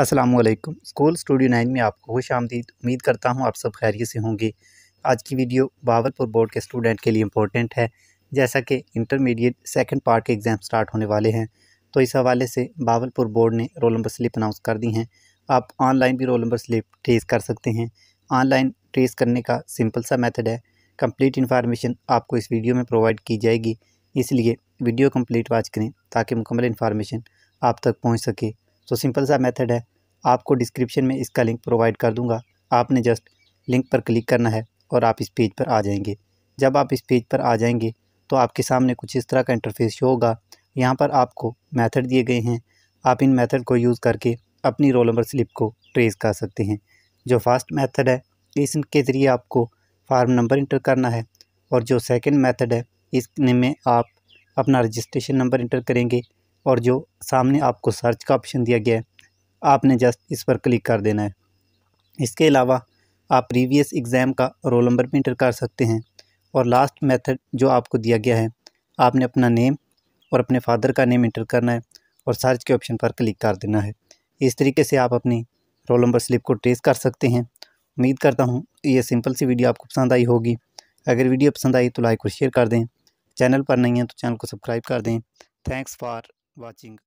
अस्सलाम वालेकुम school studio nine में आपको खुश आमदीद उम्मीद करता हूँ आप सब खैरियत से होंगे आज की वीडियो बावलपुर बोर्ड के स्टूडेंट के लिए इम्पोर्टेंट है जैसा कि इंटरमीडिएट सेकंड पार्ट के एग्ज़ाम स्टार्ट होने वाले हैं तो इस हवाले से बावलपुर बोर्ड ने रोल नंबर स्लिप अनाउंस कर दी हैं आप ऑनलाइन भी रोल नंबर स्लिप ट्रेस कर सकते हैं ऑनलाइन ट्रेस करने का सिंपल सा मैथड है कम्प्लीट इन्फॉर्मेशन आपको इस वीडियो में प्रोवाइड की जाएगी इसलिए वीडियो कम्प्लीट वाच करें ताकि मुकम्मल इन्फॉर्मेशन आप तक पहुँच सके तो सिंपल सा मेथड है आपको डिस्क्रिप्शन में इसका लिंक प्रोवाइड कर दूंगा आपने जस्ट लिंक पर क्लिक करना है और आप इस पेज पर आ जाएंगे जब आप इस पेज पर आ जाएंगे तो आपके सामने कुछ इस तरह का इंटरफेस शो होगा यहाँ पर आपको मेथड दिए गए हैं आप इन मेथड को यूज़ करके अपनी रोल नंबर स्लिप को ट्रेस कर सकते हैं जो फास्ट मेथड है इसके ज़रिए आपको फार्म नंबर इंटर करना है और जो सेकंड मेथड है इसमें आप अपना रजिस्ट्रेशन नंबर इंटर करेंगे और जो सामने आपको सर्च का ऑप्शन दिया गया है आपने जस्ट इस पर क्लिक कर देना है इसके अलावा आप प्रीवियस एग्ज़ाम का रोल नंबर भी इंटर कर सकते हैं और लास्ट मेथड जो आपको दिया गया है आपने अपना नेम और अपने फादर का नेम इंटर करना है और सर्च के ऑप्शन पर क्लिक कर देना है इस तरीके से आप अपनी रोल नंबर स्लिप को ट्रेस कर सकते हैं उम्मीद करता हूँ ये सिंपल सी वीडियो आपको पसंद आई होगी अगर वीडियो पसंद आई तो लाइक और शेयर कर दें चैनल पर नहीं है तो चैनल को सब्सक्राइब कर दें थैंक्स फॉर watching.